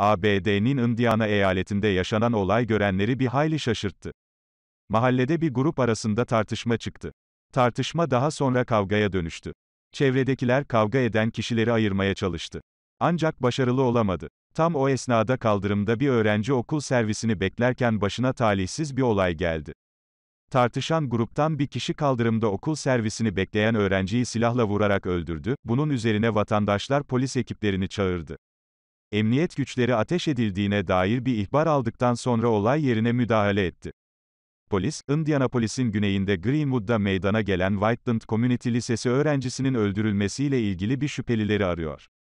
ABD'nin Indiana eyaletinde yaşanan olay görenleri bir hayli şaşırttı. Mahallede bir grup arasında tartışma çıktı. Tartışma daha sonra kavgaya dönüştü. Çevredekiler kavga eden kişileri ayırmaya çalıştı. Ancak başarılı olamadı. Tam o esnada kaldırımda bir öğrenci okul servisini beklerken başına talihsiz bir olay geldi. Tartışan gruptan bir kişi kaldırımda okul servisini bekleyen öğrenciyi silahla vurarak öldürdü. Bunun üzerine vatandaşlar polis ekiplerini çağırdı emniyet güçleri ateş edildiğine dair bir ihbar aldıktan sonra olay yerine müdahale etti. Polis, Indianapolis'in güneyinde Greenwood'da meydana gelen Whiteland Community Lisesi öğrencisinin öldürülmesiyle ilgili bir şüphelileri arıyor.